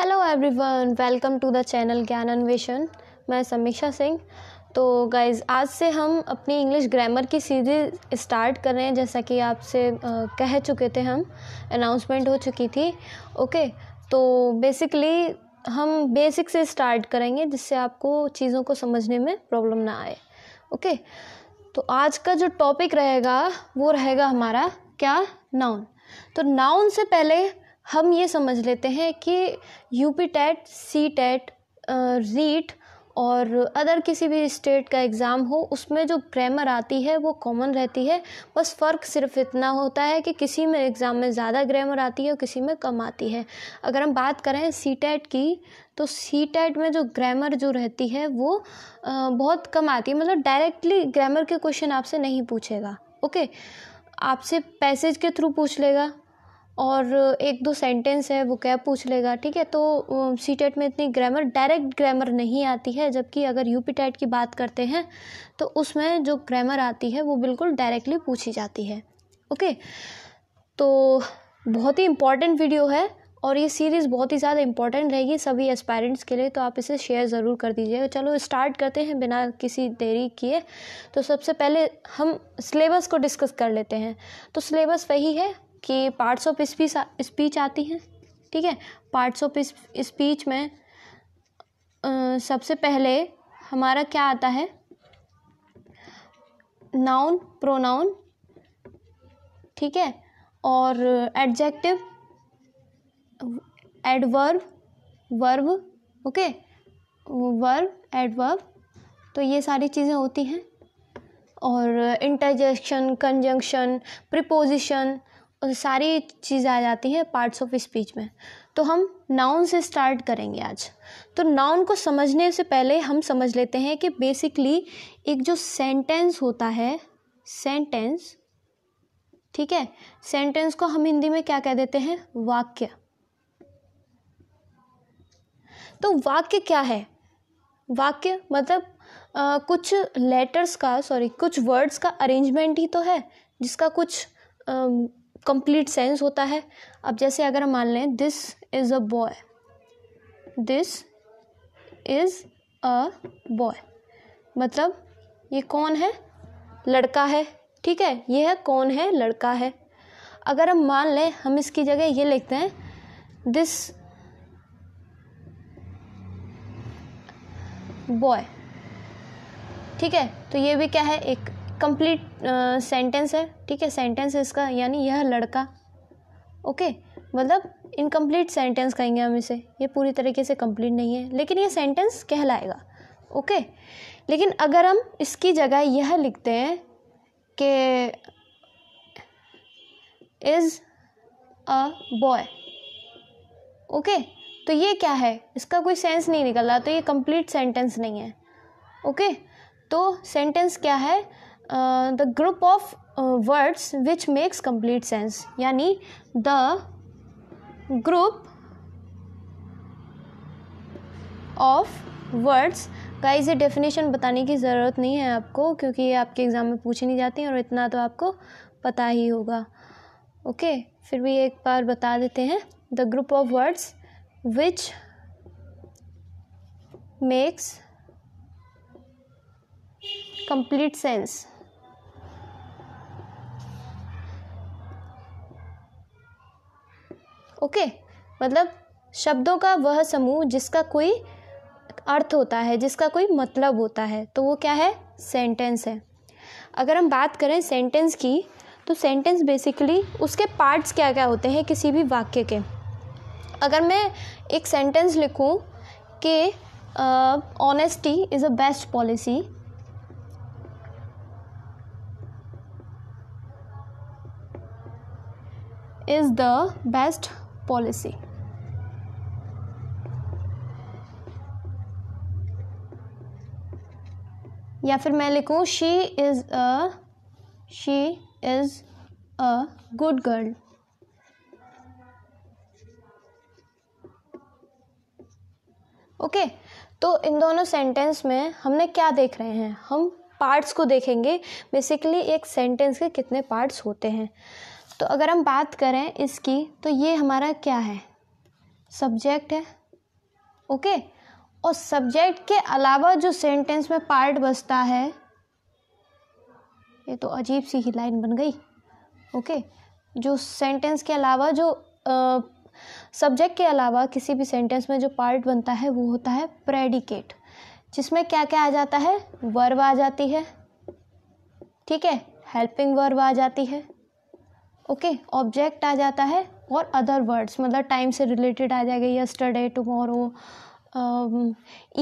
Hello everyone welcome to the channel Gyan Anveshan मैं समीक्षा सिंह तो गाइज आज से हम अपनी इंग्लिश ग्रामर की सीरीज स्टार्ट कर रहे हैं जैसा कि आपसे कह चुके थे हम अनाउंसमेंट हो चुकी थी ओके तो बेसिकली हम बेसिक से स्टार्ट करेंगे जिससे आपको चीज़ों को समझने में प्रॉब्लम ना आए ओके तो आज का जो टॉपिक रहेगा वो रहेगा हमारा क्या नाउन तो नाउन से पहले हम ये समझ लेते हैं कि U P TET C TET REET और अदर किसी भी स्टेट का एग्ज़ाम हो उसमें जो ग्रामर आती है वो कॉमन रहती है बस फ़र्क सिर्फ इतना होता है कि किसी में एग्ज़ाम में ज़्यादा ग्रामर आती है और किसी में कम आती है अगर हम बात करें सी टेट की तो सी टेट में जो ग्रामर जो रहती है वो बहुत कम आती है मतलब डायरेक्टली ग्रामर के क्वेश्चन आपसे नहीं पूछेगा ओके आपसे पैसेज के थ्रू पूछ लेगा और एक दो सेंटेंस है वो क्या पूछ लेगा ठीक है तो सी टेट e में इतनी ग्रामर डायरेक्ट ग्रामर नहीं आती है जबकि अगर यू पी टेट की बात करते हैं तो उसमें जो ग्रामर आती है वो बिल्कुल डायरेक्टली पूछी जाती है ओके तो बहुत ही इम्पॉर्टेंट वीडियो है और ये सीरीज़ बहुत ही ज़्यादा इंपॉर्टेंट रहेगी सभी एस्पायरेंट्स के लिए तो आप इसे शेयर ज़रूर कर दीजिएगा चलो स्टार्ट करते हैं बिना किसी देरी किए तो सबसे पहले हम सिलेबस को डिस्कस कर लेते हैं तो सिलेबस वही है कि पार्ट्स ऑफ स्पीच स्पीच आती हैं ठीक है पार्ट्स ऑफ स्पीच में आ, सबसे पहले हमारा क्या आता है नाउन प्रोनाउन ठीक है और adjective adverb verb okay verb adverb तो ये सारी चीज़ें होती हैं और इंटरजेक्शन कंजंक्शन प्रिपोजिशन सारी चीज़ें आ जाती हैं पार्ट्स ऑफ स्पीच में तो हम नाउन से स्टार्ट करेंगे आज तो नाउन को समझने से पहले हम समझ लेते हैं कि बेसिकली एक जो सेंटेंस होता है सेंटेंस ठीक है सेंटेंस को हम हिंदी में क्या कह देते हैं वाक्य तो वाक्य क्या है वाक्य मतलब आ, कुछ लेटर्स का सॉरी कुछ वर्ड्स का अरेंजमेंट ही तो है जिसका कुछ आ, कंप्लीट सेंस होता है अब जैसे अगर हम मान लें this is a boy this is a boy मतलब ये कौन है लड़का है ठीक है ये है कौन है लड़का है अगर हम मान लें हम इसकी जगह ये लिखते हैं दिस बॉय ठीक है तो ये भी क्या है एक कंप्लीट सेंटेंस uh, है ठीक है सेंटेंस इसका यानी यह लड़का ओके मतलब इनकम्प्लीट सेंटेंस कहेंगे हम इसे ये पूरी तरीके से कंप्लीट नहीं है लेकिन ये सेंटेंस कहलाएगा ओके लेकिन अगर हम इसकी जगह यह लिखते हैं कि इज़ अ बॉय ओके तो ये क्या है इसका कोई सेंस नहीं निकल रहा तो ये कंप्लीट सेंटेंस नहीं है ओके okay? तो सेंटेंस क्या है the group of words which makes complete sense यानी द ग्रुप ऑफ वर्ड्स का इसे डेफिनेशन बताने की ज़रूरत नहीं है आपको क्योंकि ये आपके एग्ज़ाम में पूछी नहीं जाती और इतना तो आपको पता ही होगा ओके फिर भी एक बार बता देते हैं the group of words which makes complete sense okay मतलब शब्दों का वह समूह जिसका कोई अर्थ होता है जिसका कोई मतलब होता है तो वो क्या है सेंटेंस है अगर हम बात करें सेंटेंस की तो सेंटेंस बेसिकली उसके पार्ट्स क्या क्या होते हैं किसी भी वाक्य के अगर मैं एक सेंटेंस लिखूं कि honesty is a best policy is the best policy या फिर मैं लिखूँ she is a she is a good girl okay तो इन दोनों सेंटेंस में हमने क्या देख रहे हैं हम पार्ट्स को देखेंगे बेसिकली एक सेंटेंस के कितने पार्ट्स होते हैं तो अगर हम बात करें इसकी तो ये हमारा क्या है सब्जेक्ट है ओके और सब्जेक्ट के अलावा जो सेंटेंस में पार्ट बसता है ये तो अजीब सी ही लाइन बन गई ओके जो सेंटेंस के अलावा जो सब्जेक्ट के अलावा किसी भी सेंटेंस में जो पार्ट बनता है वो होता है प्रेडिकेट जिसमें क्या क्या आ जाता है वर्ब आ जाती है ठीक है हेल्पिंग वर्ब आ जाती है ओके ऑब्जेक्ट आ जाता है और अदर वर्ड्स मतलब टाइम से रिलेटेड आ जाएगा यस्टरडे टुमारो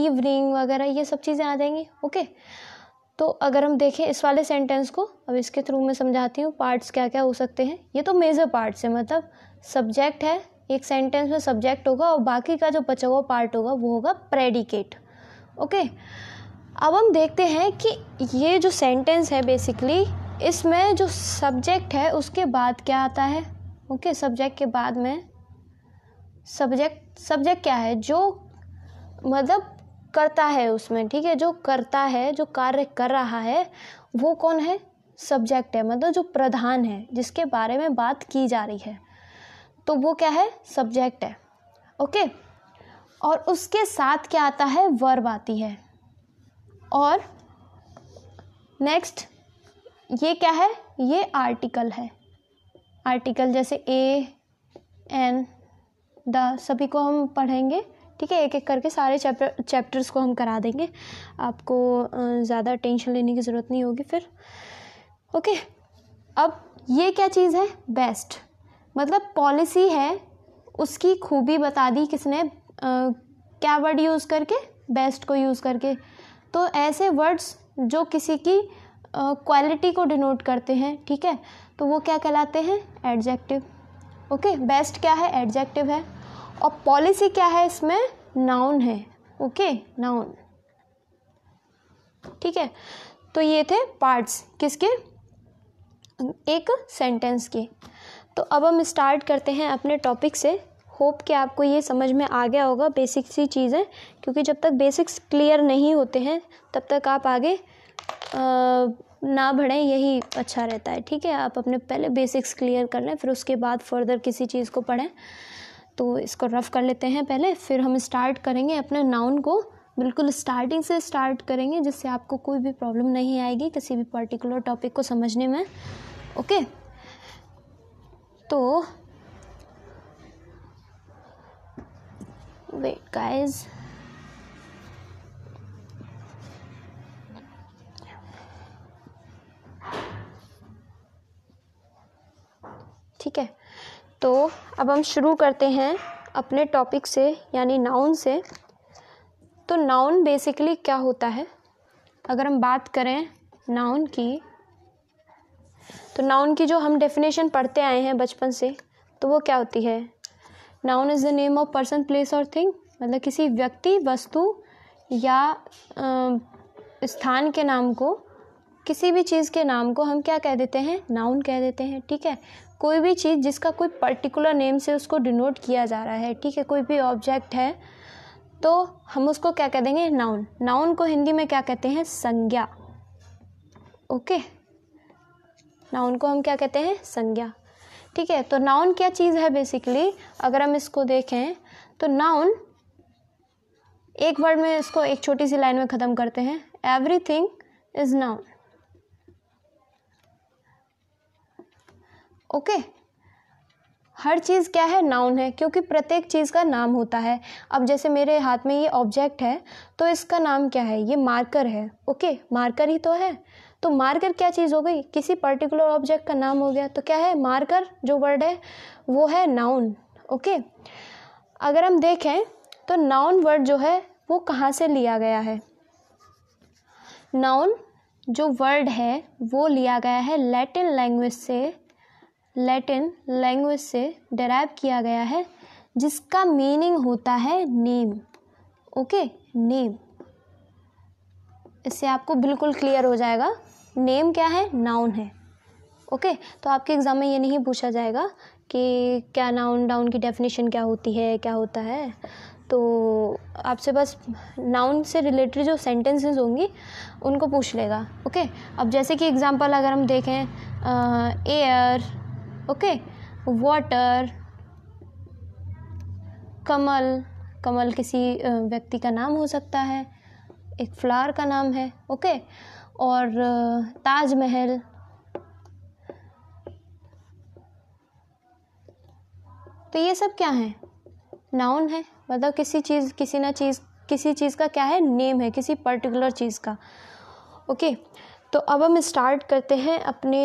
इवनिंग वगैरह ये सब चीज़ें आ जाएंगी ओके तो अगर हम देखें इस वाले सेंटेंस को अब इसके थ्रू मैं समझाती हूँ पार्ट्स क्या क्या हो सकते हैं ये तो मेजर पार्ट्स है मतलब सब्जेक्ट है एक सेंटेंस में सब्जेक्ट होगा और बाकी का जो बचा हुआ पार्ट होगा वो होगा प्रेडिकेट ओके अब हम देखते हैं कि ये जो सेंटेंस है बेसिकली इसमें जो सब्जेक्ट है उसके बाद क्या आता है ओके सब्जेक्ट के बाद में सब्जेक्ट सब्जेक्ट क्या है जो मतलब करता है उसमें ठीक है जो करता है जो कार्य कर रहा है वो कौन है सब्जेक्ट है मतलब जो प्रधान है जिसके बारे में बात की जा रही है तो वो क्या है सब्जेक्ट है ओके और उसके साथ क्या आता है वर्ब आती है और नेक्स्ट ये क्या है ये आर्टिकल है आर्टिकल जैसे ए एन द सभी को हम पढ़ेंगे ठीक है एक एक करके सारे चैप्टर चैप्टर्स को हम करा देंगे आपको ज़्यादा टेंशन लेने की ज़रूरत नहीं होगी फिर ओके अब ये क्या चीज़ है बेस्ट मतलब पॉलिसी है उसकी खूबी बता दी किसने क्या वर्ड यूज़ करके बेस्ट को यूज़ करके तो ऐसे वर्ड्स जो किसी की क्वालिटी को डिनोट करते हैं ठीक है तो वो क्या कहलाते हैं एडजेक्टिव ओके बेस्ट क्या है एडजेक्टिव है और पॉलिसी क्या है इसमें नाउन है ओके नाउन ठीक है तो ये थे पार्ट्स किसके एक सेंटेंस के तो अब हम स्टार्ट करते हैं अपने टॉपिक से होप कि आपको ये समझ में आ गया होगा बेसिक सी चीज़ें क्योंकि जब तक बेसिक्स क्लियर नहीं होते हैं तब तक आप आगे ना बढ़ें यही अच्छा रहता है ठीक है आप अपने पहले बेसिक्स क्लियर कर लें फिर उसके बाद फर्दर किसी चीज़ को पढ़ें तो इसको रफ़ कर लेते हैं पहले फिर हम स्टार्ट करेंगे अपने नाउन को बिल्कुल स्टार्टिंग से स्टार्ट करेंगे जिससे आपको कोई भी प्रॉब्लम नहीं आएगी किसी भी पर्टिकुलर टॉपिक को समझने में ओके तो वेट गाइस ठीक है तो अब हम शुरू करते हैं अपने टॉपिक से यानी नाउन से तो नाउन बेसिकली क्या होता है अगर हम बात करें नाउन की तो नाउन की जो हम डेफिनेशन पढ़ते आए हैं बचपन से तो वो क्या होती है noun is the name of person place और थिंग मतलब किसी व्यक्ति वस्तु या आ, स्थान के नाम को किसी भी चीज़ के नाम को हम क्या कह देते हैं नाउन कह देते हैं ठीक है कोई भी चीज़ जिसका कोई पर्टिकुलर नेम से उसको डिनोट किया जा रहा है ठीक है कोई भी ऑब्जेक्ट है तो हम उसको क्या कह देंगे नाउन नाउन को हिंदी में क्या कहते हैं संज्ञा ओके नाउन को हम क्या कहते हैं संज्ञा ठीक है तो नाउन क्या चीज़ है बेसिकली अगर हम इसको देखें तो नाउन एक वर्ड में इसको एक छोटी सी लाइन में ख़त्म करते हैं everything is noun okay हर चीज़ क्या है नाउन है क्योंकि प्रत्येक चीज़ का नाम होता है अब जैसे मेरे हाथ में ये ऑब्जेक्ट है तो इसका नाम क्या है ये मार्कर है ओके मार्कर ही तो है तो मार्कर क्या चीज़ हो गई किसी पर्टिकुलर ऑब्जेक्ट का नाम हो गया तो क्या है मार्कर जो वर्ड है वो है नाउन ओके अगर हम देखें तो नाउन वर्ड जो है वो कहाँ से लिया गया है नाउन जो वर्ड है वो लिया गया है लैटिन लैंग्वेज से लैटिन लैंग्वेज से डराइव किया गया है जिसका मीनिंग होता है नेम ओके नेम इससे आपको बिल्कुल क्लियर हो जाएगा नेम क्या है नाउन है ओके okay, तो आपके एग्ज़ाम में ये नहीं पूछा जाएगा कि क्या नाउन डाउन की डेफिनेशन क्या होती है क्या होता है तो आपसे बस नाउन से रिलेटेड जो सेंटेंसेस होंगी उनको पूछ लेगा ओके okay? अब जैसे कि एग्ज़ाम्पल अगर हम देखें air okay water Kamal Kamal किसी व्यक्ति का नाम हो सकता है एक फ्लावर का नाम है ओके और ताजमहल तो ये सब क्या है नाउन है मतलब किसी चीज़ किसी ना चीज़ किसी चीज़ का क्या है नेम है किसी पर्टिकुलर चीज़ का ओके okay. तो अब हम स्टार्ट करते हैं अपने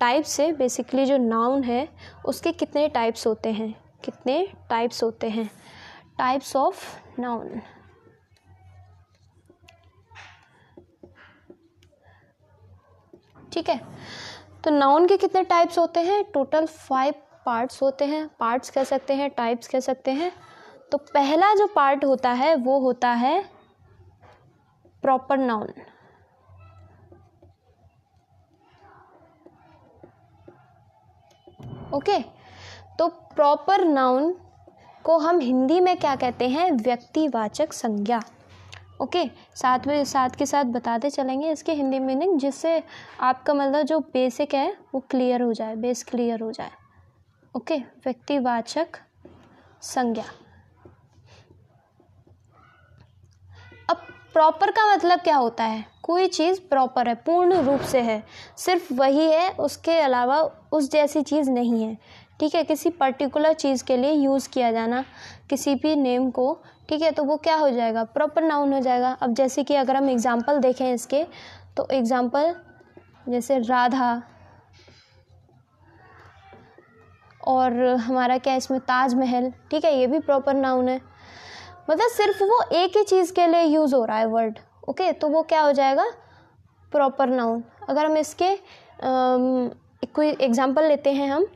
टाइप से बेसिकली जो नाउन है उसके कितने टाइप्स होते हैं कितने टाइप्स होते हैं टाइप्स ऑफ नाउन ठीक है तो नाउन के कितने टाइप्स होते हैं टोटल फाइव पार्ट्स होते हैं पार्ट्स कह सकते हैं टाइप्स कह सकते हैं तो पहला जो पार्ट होता है वो होता है प्रॉपर नाउन ओके तो प्रॉपर नाउन को हम हिंदी में क्या कहते हैं व्यक्तिवाचक संज्ञा ओके साथ में साथ के साथ बताते चलेंगे इसके हिंदी मीनिंग जिससे आपका मतलब जो बेसिक है वो क्लियर हो जाए बेस क्लियर हो जाए ओके व्यक्तिवाचक संज्ञा अब प्रॉपर का मतलब क्या होता है कोई चीज़ प्रॉपर है पूर्ण रूप से है सिर्फ वही है उसके अलावा उस जैसी चीज़ नहीं है ठीक है किसी पर्टिकुलर चीज़ के लिए यूज़ किया जाना किसी भी नेम को ठीक है तो वो क्या हो जाएगा प्रॉपर नाउन हो जाएगा अब जैसे कि अगर हम एग्ज़ाम्पल देखें इसके तो एग्ज़ाम्पल जैसे राधा और हमारा क्या है इसमें ताजमहल ठीक है ये भी प्रॉपर नाउन है मतलब सिर्फ वो एक ही चीज़ के लिए यूज़ हो रहा है वर्ड ओके तो वो क्या हो जाएगा प्रॉपर नाउन अगर हम इसके कोई एग्ज़ाम्पल लेते हैं हम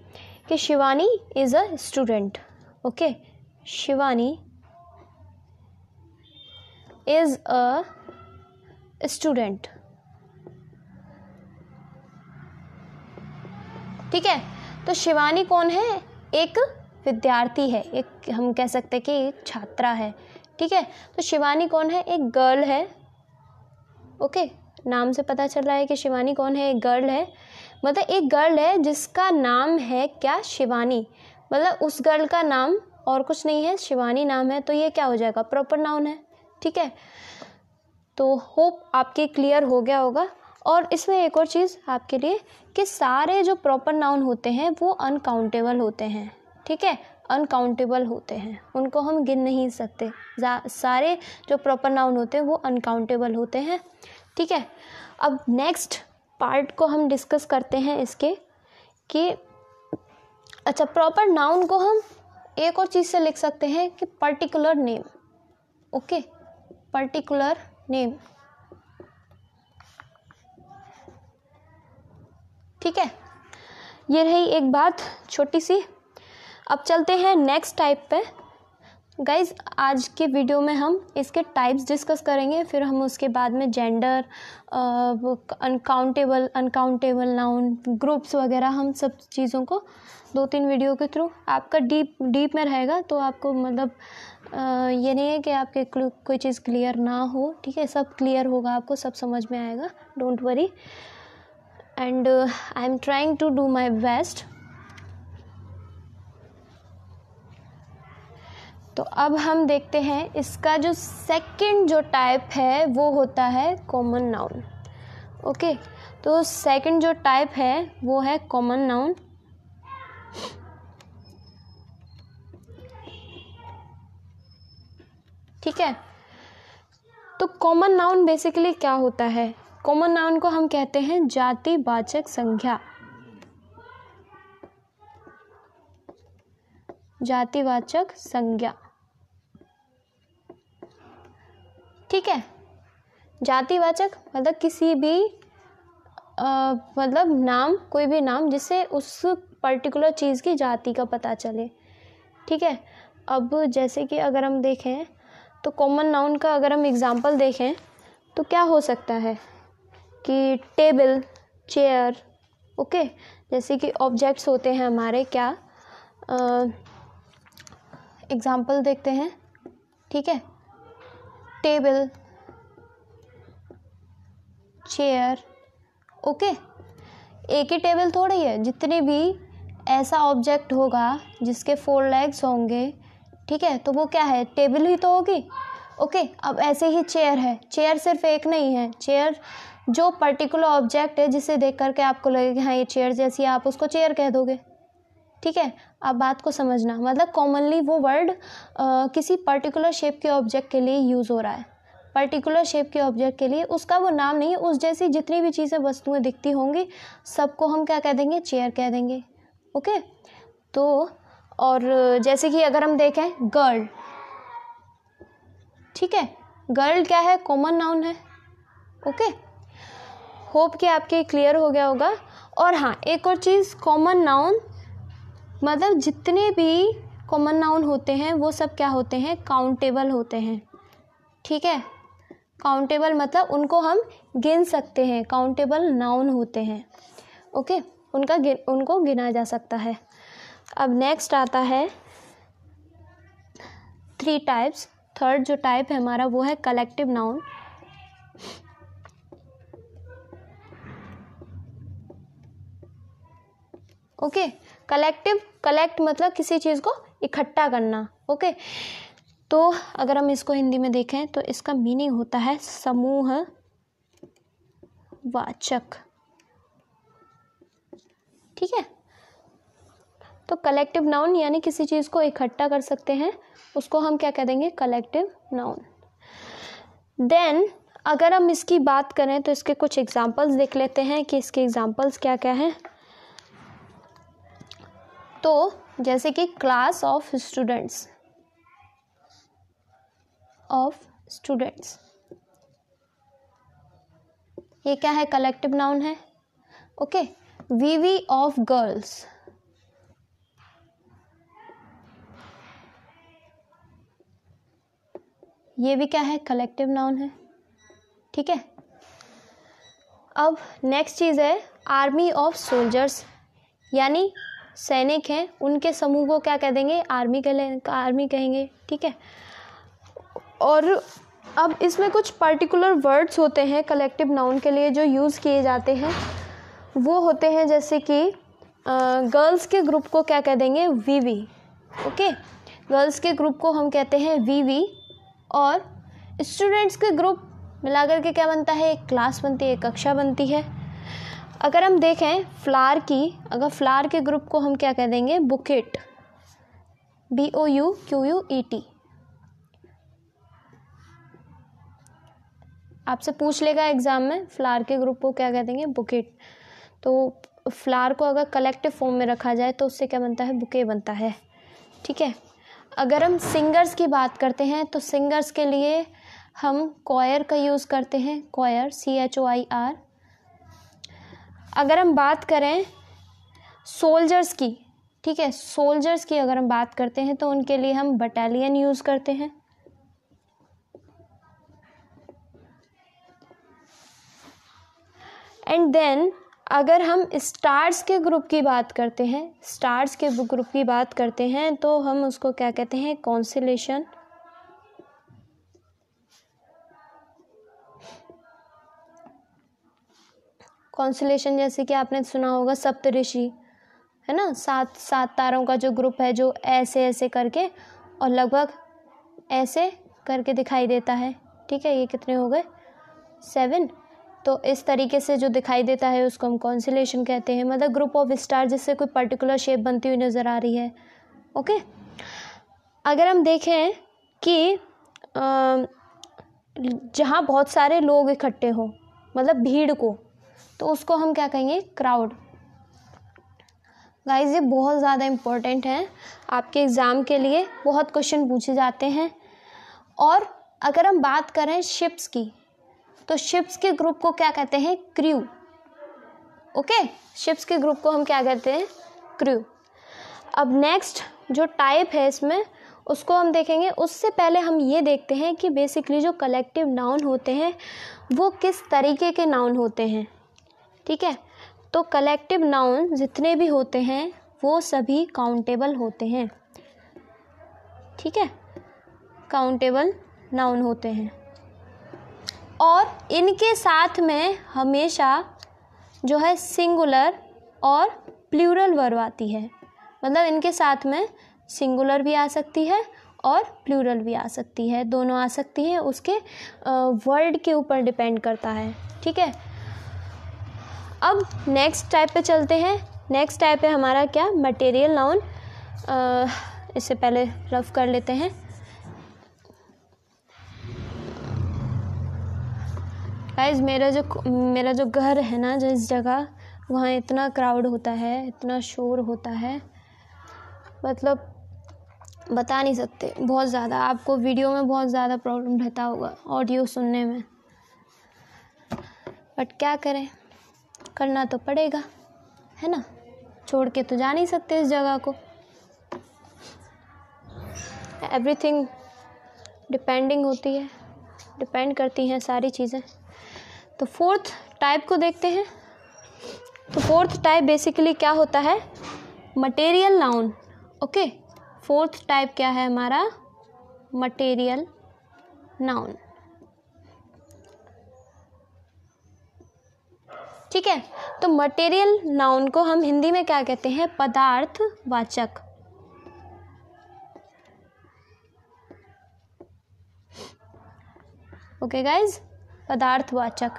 कि Shivani is a student okay Shivani is a student ठीक है तो शिवानी कौन है एक विद्यार्थी है एक हम कह सकते हैं कि एक छात्रा है ठीक है तो शिवानी कौन है एक गर्ल है ओके नाम से पता चल रहा है कि शिवानी कौन है एक गर्ल है मतलब एक गर्ल है जिसका नाम है क्या शिवानी मतलब उस गर्ल का नाम और कुछ नहीं है शिवानी नाम है तो ये क्या हो जाएगा प्रॉपर नाउन है ठीक है तो होप आपके क्लियर हो गया होगा और इसमें एक और चीज़ आपके लिए कि सारे जो प्रॉपर नाउन होते हैं वो अनकाउंटेबल होते हैं ठीक है अनकाउंटेबल होते हैं उनको हम गिन नहीं सकते सारे जो प्रॉपर नाउन होते हैं वो अनकाउंटेबल होते हैं ठीक है अब नेक्स्ट पार्ट को हम डिस्कस करते हैं इसके कि अच्छा प्रॉपर नाउन को हम एक और चीज़ से लिख सकते हैं कि particular name okay particular name ठीक है ये रही एक बात छोटी सी अब चलते हैं नेक्स्ट टाइप पे गाइज आज के वीडियो में हम इसके टाइप्स डिस्कस करेंगे फिर हम उसके बाद में gender uncountable uncountable noun groups वगैरह हम सब चीज़ों को दो तीन वीडियो के थ्रू आपका डीप डीप में रहेगा तो आपको मतलब ये नहीं है कि आपके कोई चीज़ क्लियर ना हो ठीक है सब क्लियर होगा आपको सब समझ में आएगा don't worry and I am trying to do my best तो अब हम देखते हैं इसका जो सेकंड जो टाइप है वो होता है कॉमन नाउन ओके तो सेकंड जो टाइप है वो है कॉमन नाउन ठीक है तो कॉमन नाउन बेसिकली क्या होता है कॉमन नाउन को हम कहते हैं जाति वाचक संख्या जातिवाचक संज्ञा ठीक है जातिवाचक मतलब किसी भी आ, मतलब नाम कोई भी नाम जिससे उस पर्टिकुलर चीज़ की जाति का पता चले ठीक है अब जैसे कि अगर हम देखें तो कॉमन नाउन का अगर हम एग्ज़ाम्पल देखें तो क्या हो सकता है कि टेबल चेयर ओके जैसे कि ऑब्जेक्ट्स होते हैं हमारे क्या एग्ज़ाम्पल देखते हैं ठीक है टेबल चेयर ओके एक ही टेबल थोड़ी है जितने भी ऐसा ऑब्जेक्ट होगा जिसके फोर लेग्स होंगे ठीक है तो वो क्या है टेबल ही तो होगी ओके अब ऐसे ही चेयर है चेयर सिर्फ एक नहीं है चेयर जो पर्टिकुलर ऑब्जेक्ट है जिसे देख करके आपको लगेगा हाँ ये चेयर जैसी है आप उसको चेयर कह दोगे ठीक है आप बात को समझना मतलब कॉमनली वो वर्ड किसी पर्टिकुलर शेप के ऑब्जेक्ट के लिए यूज़ हो रहा है पर्टिकुलर शेप के ऑब्जेक्ट के लिए उसका वो नाम नहीं उस जैसी जितनी भी चीज़ें वस्तुएं दिखती होंगी सबको हम क्या कह देंगे चेयर कह देंगे ओके तो और जैसे कि अगर हम देखें गर्ल ठीक है गर्ल क्या है कॉमन नाउन है ओके होप कि आपके क्लियर हो गया होगा और हाँ एक और चीज़ कॉमन नाउन मतलब जितने भी कॉमन नाउन होते हैं वो सब क्या होते हैं काउंटेबल होते हैं ठीक है काउंटेबल मतलब उनको हम गिन सकते हैं काउंटेबल नाउन होते हैं ओके उनका गिन उनको गिना जा सकता है अब नेक्स्ट आता है थ्री टाइप्स थर्ड जो टाइप है हमारा वो है collective noun okay okay, collective collect मतलब किसी चीज़ को इकट्ठा करना ओके तो अगर हम इसको हिंदी में देखें तो इसका मीनिंग होता है समूह वाचक ठीक है तो कलेक्टिव नाउन यानी किसी चीज़ को इकट्ठा कर सकते हैं उसको हम क्या कह देंगे कलेक्टिव नाउन देन अगर हम इसकी बात करें तो इसके कुछ एग्जांपल्स देख लेते हैं कि इसके एग्जांपल्स क्या क्या हैं तो जैसे कि class of students of students ये क्या है कलेक्टिव नाउन है okay bevy of girls ये भी क्या है कलेक्टिव नाउन है ठीक है अब नेक्स्ट चीज़ है आर्मी ऑफ सोल्जर्स यानी सैनिक हैं उनके समूह को क्या कह देंगे आर्मी कह आर्मी कहेंगे ठीक है और अब इसमें कुछ पर्टिकुलर वर्ड्स होते हैं कलेक्टिव नाउन के लिए जो यूज़ किए जाते हैं वो होते हैं जैसे कि गर्ल्स के ग्रुप को क्या कह देंगे वीवी ओके गर्ल्स के ग्रुप को हम कहते हैं वीवी और स्टूडेंट्स के ग्रुप मिलाकर के क्या बनता है एक क्लास बनती है एक कक्षा बनती है अगर हम देखें फ्लार की अगर फ्लार के ग्रुप को हम क्या कह देंगे bouquet B O U Q U E T आपसे पूछ लेगा एग्ज़ाम में फ्लार के ग्रुप को क्या कह देंगे बुकेट तो फ्लार को अगर कलेक्टिव फॉर्म में रखा जाए तो उससे क्या बनता है बुके बनता है ठीक है अगर हम सिंगर्स की बात करते हैं तो सिंगर्स के लिए हम कॉयर का यूज़ करते हैं choir C H O I R अगर हम बात करें सोल्जर्स की ठीक है सोल्जर्स की अगर हम बात करते हैं तो उनके लिए हम बटालियन यूज़ करते हैं एंड देन अगर हम स्टार्स के ग्रुप की बात करते हैं स्टार्स के ग्रुप की बात करते हैं तो हम उसको क्या कहते हैं कॉन्सिलेशन कॉन्सलेशन जैसे कि आपने सुना होगा सप्तऋषि है ना सात सात तारों का जो ग्रुप है जो ऐसे ऐसे करके और लगभग ऐसे करके दिखाई देता है ठीक है ये कितने हो गए सेवन तो इस तरीके से जो दिखाई देता है उसको हम कॉन्सिलेशन कहते हैं मतलब ग्रुप ऑफ स्टार जिससे कोई पर्टिकुलर शेप बनती हुई नज़र आ रही है ओके अगर हम देखें कि जहाँ बहुत सारे लोग इकट्ठे हों मतलब भीड़ को तो उसको हम क्या कहेंगे क्राउड गाइज ये बहुत ज़्यादा इम्पोर्टेंट है आपके एग्ज़ाम के लिए बहुत क्वेश्चन पूछे जाते हैं और अगर हम बात करें शिप्स की तो शिप्स के ग्रुप को क्या कहते हैं क्रू ओके शिप्स के ग्रुप को हम क्या कहते हैं क्रू अब नेक्स्ट जो टाइप है इसमें उसको हम देखेंगे उससे पहले हम ये देखते हैं कि बेसिकली जो कलेक्टिव नाउन होते हैं वो किस तरीके के नाउन होते हैं ठीक है तो कलेक्टिव नाउन जितने भी होते हैं वो सभी काउंटेबल होते हैं ठीक है काउंटेबल नाउन होते हैं और इनके साथ में हमेशा जो है सिंगुलर और प्लूरल वर्ब आती है मतलब इनके साथ में सिंगुलर भी आ सकती है और प्लूरल भी आ सकती है दोनों आ सकती है उसके वर्ड के ऊपर डिपेंड करता है ठीक है अब नेक्स्ट टाइप पे चलते हैं नेक्स्ट टाइप है हमारा क्या मटेरियल नाउन इससे पहले रफ कर लेते हैं गाइज मेरा जो मेरा जो घर है ना जिस जगह वहाँ इतना क्राउड होता है इतना शोर होता है मतलब बता नहीं सकते बहुत ज़्यादा आपको वीडियो में बहुत ज़्यादा प्रॉब्लम रहता होगा ऑडियो सुनने में बट क्या करें करना तो पड़ेगा है ना छोड़ के तो जा नहीं सकते इस जगह को एवरीथिंग डिपेंडिंग होती है डिपेंड करती हैं सारी चीज़ें तो फोर्थ टाइप को देखते हैं तो फोर्थ टाइप बेसिकली क्या होता है material noun okay fourth type क्या है हमारा मटेरियल नाउन ठीक है तो मटेरियल नाउन को हम हिंदी में क्या कहते हैं पदार्थ वाचक ओके गाइज वाचक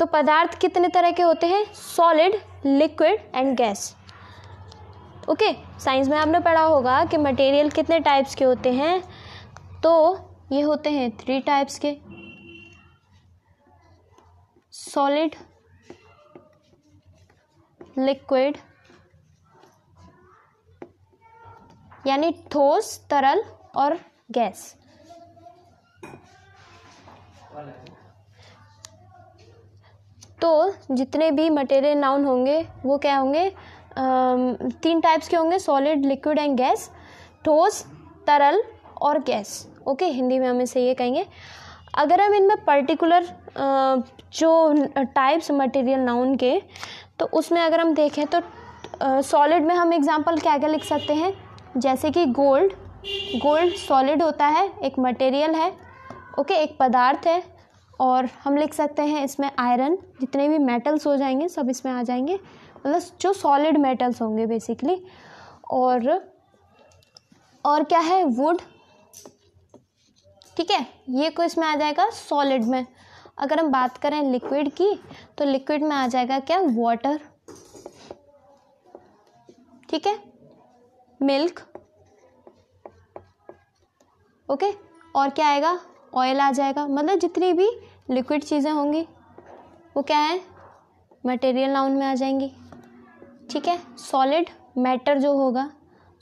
तो पदार्थ कितने तरह के होते हैं solid liquid and gas okay science में आपने पढ़ा होगा कि मटेरियल कितने टाइप्स के होते हैं तो ये होते हैं थ्री टाइप्स के सॉलिड लिक्विड यानी ठोस तरल और गैस तो जितने भी मटेरियल नाउन होंगे वो क्या होंगे तीन टाइप्स के होंगे सॉलिड लिक्विड एंड गैस ठोस तरल और गैस ओके हिंदी में हम इसे ये कहेंगे अगर हम इनमें पर्टिकुलर जो टाइप्स मटेरियल नाउन के तो उसमें अगर हम देखें तो सॉलिड में हम एग्ज़ाम्पल क्या क्या लिख सकते हैं जैसे कि गोल्ड गोल्ड सॉलिड होता है एक मटेरियल है ओके एक पदार्थ है और हम लिख सकते हैं इसमें आयरन जितने भी मेटल्स हो जाएंगे सब इसमें आ जाएंगे मतलब जो सॉलिड मेटल्स होंगे बेसिकली और और क्या है वुड ठीक है ये को इसमें आ जाएगा सॉलिड में अगर हम बात करें लिक्विड की तो लिक्विड में आ जाएगा क्या वाटर ठीक है मिल्क ओके और क्या आएगा ऑयल आ जाएगा मतलब जितनी भी लिक्विड चीज़ें होंगी वो क्या है मटेरियल नाउन में आ जाएंगी ठीक है सॉलिड मैटर जो होगा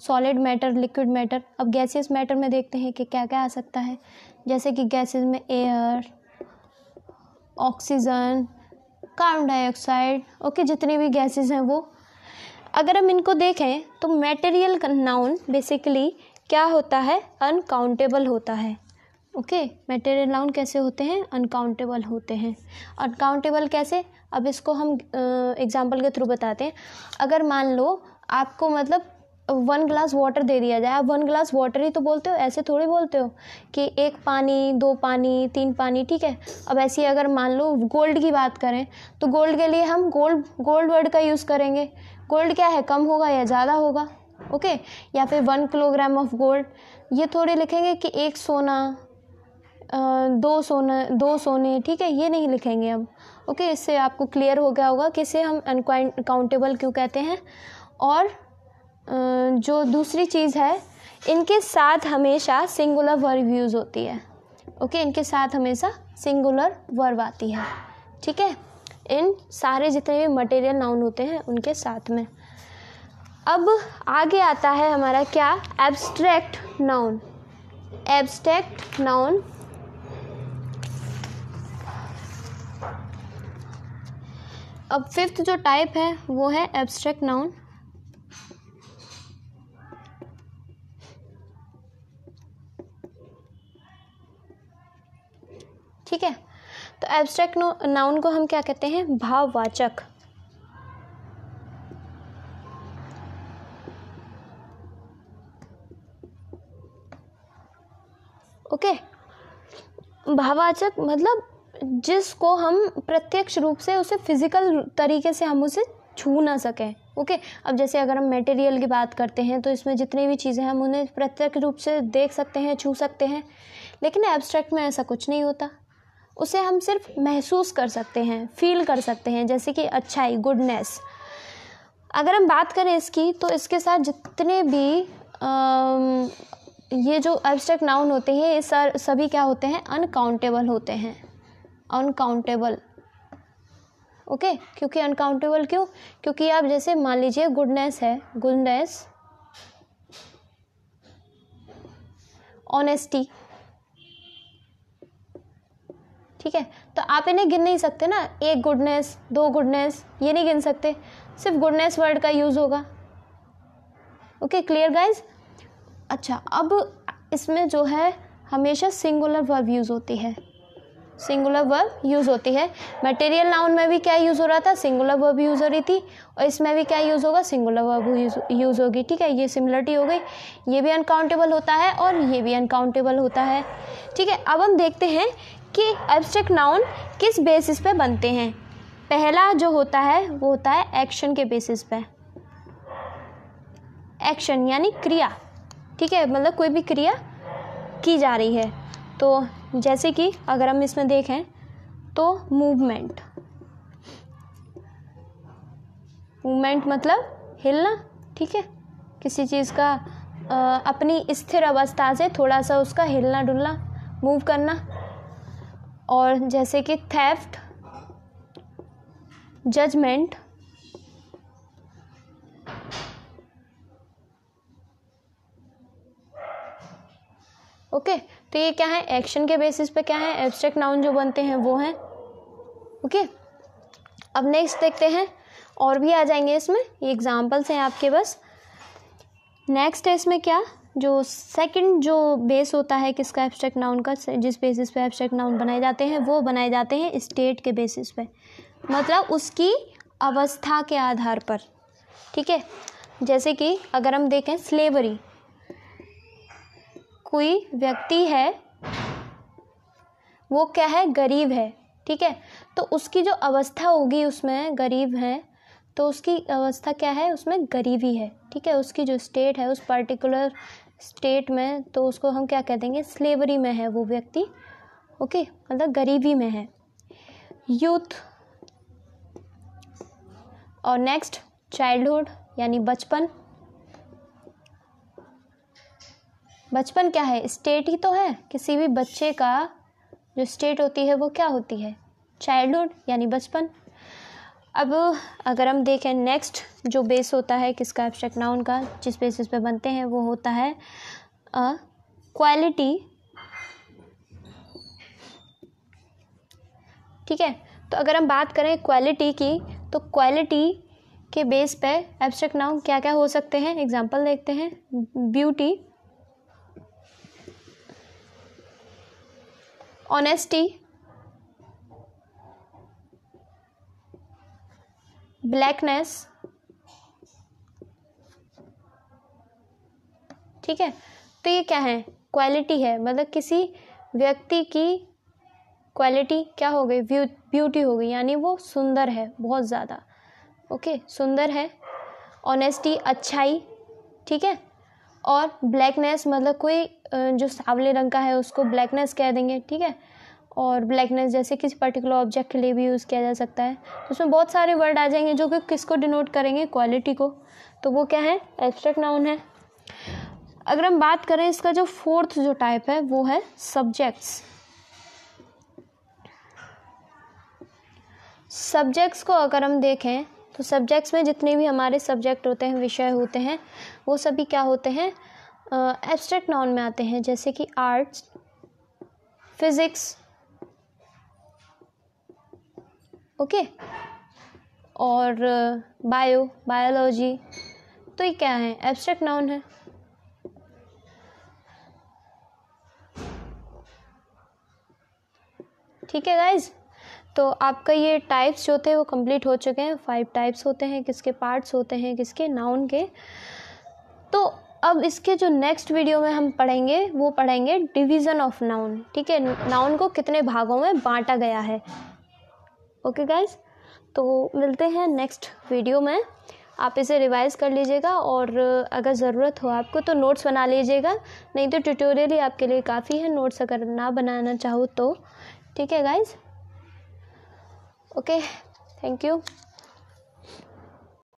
सॉलिड मैटर लिक्विड मैटर अब गैसियस मैटर में देखते हैं कि क्या क्या आ सकता है जैसे कि गैसेस में air oxygen carbon dioxide okay जितने भी गैसेस हैं वो अगर हम इनको देखें तो मेटेरियल नाउन बेसिकली क्या होता है अनकाउंटेबल होता है ओके मेटेरियल नाउन कैसे होते हैं अनकाउंटेबल होते हैं अनकाउंटेबल कैसे अब इसको हम एग्जाम्पल के थ्रू बताते हैं अगर मान लो आपको मतलब वन ग्लास वाटर दे दिया जाए आप वन ग्लास वाटर ही तो बोलते हो ऐसे थोड़ी बोलते हो कि एक पानी दो पानी तीन पानी ठीक है अब ऐसी अगर मान लो गोल्ड की बात करें तो गोल्ड के लिए हम गोल्ड गोल्ड वर्ड का यूज़ करेंगे गोल्ड क्या है कम होगा या ज़्यादा होगा ओके या फिर वन किलोग्राम ऑफ गोल्ड ये थोड़े लिखेंगे कि एक सोना दो सोना दो सोने ठीक है ये नहीं लिखेंगे हम ओके इससे आपको क्लियर हो गया होगा कि इसे हम अनकाउंटेबल क्यों कहते हैं और जो दूसरी चीज़ है इनके साथ हमेशा सिंगुलर वर्ब यूज़ होती है ओके इनके साथ हमेशा सिंगुलर वर्ब आती है ठीक है इन सारे जितने भी मटेरियल नाउन होते हैं उनके साथ में अब आगे आता है हमारा क्या एब्स्ट्रैक्ट नाउन एब्स्ट्रैक्ट नाउन अब फिफ्थ जो टाइप है वो है एब्स्ट्रैक्ट नाउन ठीक है तो एब्स्ट्रैक्ट नाउन को हम क्या कहते हैं भाववाचक ओके भाववाचक मतलब जिसको हम प्रत्यक्ष रूप से उसे फिजिकल तरीके से हम उसे छू ना सकें ओके okay? अब जैसे अगर हम मटेरियल की बात करते हैं तो इसमें जितनी भी चीज़ें हम उन्हें प्रत्यक्ष रूप से देख सकते हैं छू सकते हैं लेकिन एब्स्ट्रैक्ट में ऐसा कुछ नहीं होता उसे हम सिर्फ महसूस कर सकते हैं फील कर सकते हैं जैसे कि अच्छाई गुडनेस अगर हम बात करें इसकी तो इसके साथ जितने भी आ, ये जो एब्स्ट्रैक्ट नाउन होते हैं ये सर सभी क्या होते हैं अनकाउंटेबल होते हैं अनकाउंटेबल ओके क्योंकि अनकाउंटेबल क्यों क्योंकि आप जैसे मान लीजिए गुडनेस है गुडनेस ऑनेस्टी ठीक है तो आप इन्हें गिन नहीं सकते ना एक गुडनेस दो गुडनेस ये नहीं गिन सकते सिर्फ गुडनेस वर्ड का यूज़ होगा ओके क्लियर गाइज अच्छा अब इसमें जो है हमेशा सिंगुलर वर्ब यूज़ होती है सिंगुलर वर्ब यूज़ होती है मटेरियल नाउन में भी क्या यूज़ हो रहा था सिंगुलर वर्ब यूज़ हो रही थी और इसमें भी क्या यूज़ होगा सिंगुलर वर्ब यूज़ होगी ठीक है ये सिमिलरिटी हो गई ये भी अनकाउंटेबल होता है और ये भी अनकाउंटेबल होता है ठीक है अब हम देखते हैं कि एब्स्ट्रैक्ट नाउन किस बेसिस पे बनते हैं पहला जो होता है वो होता है एक्शन के बेसिस पे एक्शन यानी क्रिया ठीक है मतलब कोई भी क्रिया की जा रही है तो जैसे कि अगर हम इसमें देखें तो मूवमेंट मूवमेंट मतलब हिलना ठीक है किसी चीज़ का आ, अपनी स्थिर अवस्था से थोड़ा सा उसका हिलना डुलना मूव करना और जैसे कि थेफ्ट जजमेंट ओके तो ये क्या है एक्शन के बेसिस पे क्या है एब्स्ट्रैक्ट नाउन जो बनते हैं वो हैं ओके अब नेक्स्ट देखते हैं और भी आ जाएंगे इसमें ये एग्जाम्पल्स हैं आपके बस नेक्स्ट है इसमें क्या जो सेकंड जो बेस होता है किसका एब्स्ट्रैक्ट नाउन का जिस बेसिस पे एब्स्ट्रैक्ट नाउन बनाए जाते हैं वो बनाए जाते हैं स्टेट के बेसिस पे मतलब उसकी अवस्था के आधार पर ठीक है जैसे कि अगर हम देखें स्लेवरी कोई व्यक्ति है वो क्या है गरीब है ठीक है तो उसकी जो अवस्था होगी उसमें गरीब है तो उसकी अवस्था क्या है उसमें गरीबी है ठीक है उसकी जो स्टेट है उस पर्टिकुलर स्टेट में तो उसको हम क्या कह देंगे स्लेवरी में है वो व्यक्ति ओके मतलब गरीबी में है यूथ और नेक्स्ट चाइल्डहुड यानी बचपन बचपन क्या है स्टेट ही तो है किसी भी बच्चे का जो स्टेट होती है वो क्या होती है चाइल्डहुड यानी बचपन अब अगर हम देखें नेक्स्ट जो बेस होता है किसका एब्स्ट्रैक्ट नाउन का जिस बेसिस पे बनते हैं वो होता है क्वालिटी ठीक है तो अगर हम बात करें क्वालिटी की तो क्वालिटी के बेस पे एब्स्ट्रैक्ट नाउन क्या क्या हो सकते हैं एग्जाम्पल देखते हैं ब्यूटी ऑनेस्टी ब्लैकनेस ठीक है तो ये क्या है क्वालिटी है मतलब किसी व्यक्ति की क्वालिटी क्या हो गई ब्यूटी हो गई यानी वो सुंदर है बहुत ज़्यादा ओके सुंदर है ऑनेस्टी अच्छाई ठीक है और ब्लैकनेस मतलब कोई जो सावले रंग का है उसको ब्लैकनेस कह देंगे ठीक है और ब्लैकनेस जैसे किसी पर्टिकुलर ऑब्जेक्ट के लिए भी यूज़ किया जा सकता है तो उसमें बहुत सारे वर्ड आ जाएंगे जो कि किसको डिनोट करेंगे क्वालिटी को तो वो क्या है एब्स्ट्रैक्ट नाउन है अगर हम बात करें इसका जो फोर्थ जो टाइप है वो है सब्जेक्ट्स सब्जेक्ट्स को अगर हम देखें तो सब्जेक्ट्स में जितने भी हमारे सब्जेक्ट होते हैं विषय होते हैं वो सभी क्या होते हैं एब्स्ट्रैक्ट नाउन में आते हैं जैसे कि आर्ट्स फिज़िक्स ओके और बायो uh, बायोलॉजी तो ये क्या है एब्स्ट्रैक्ट नाउन है ठीक है गाइज तो आपका ये टाइप्स जो थे वो कंप्लीट हो चुके हैं फाइव टाइप्स होते हैं किसके पार्ट्स होते हैं किसके नाउन के तो अब इसके जो नेक्स्ट वीडियो में हम पढ़ेंगे वो पढ़ेंगे डिवीज़न ऑफ नाउन ठीक है नाउन को कितने भागों में बांटा गया है ओके गाइज तो मिलते हैं नेक्स्ट वीडियो में आप इसे रिवाइज़ कर लीजिएगा और अगर ज़रूरत हो आपको तो नोट्स बना लीजिएगा नहीं तो ट्यूटोरियल ही आपके लिए काफ़ी है नोट्स अगर ना बनाना चाहो तो ठीक है गाइज ओके थैंक यू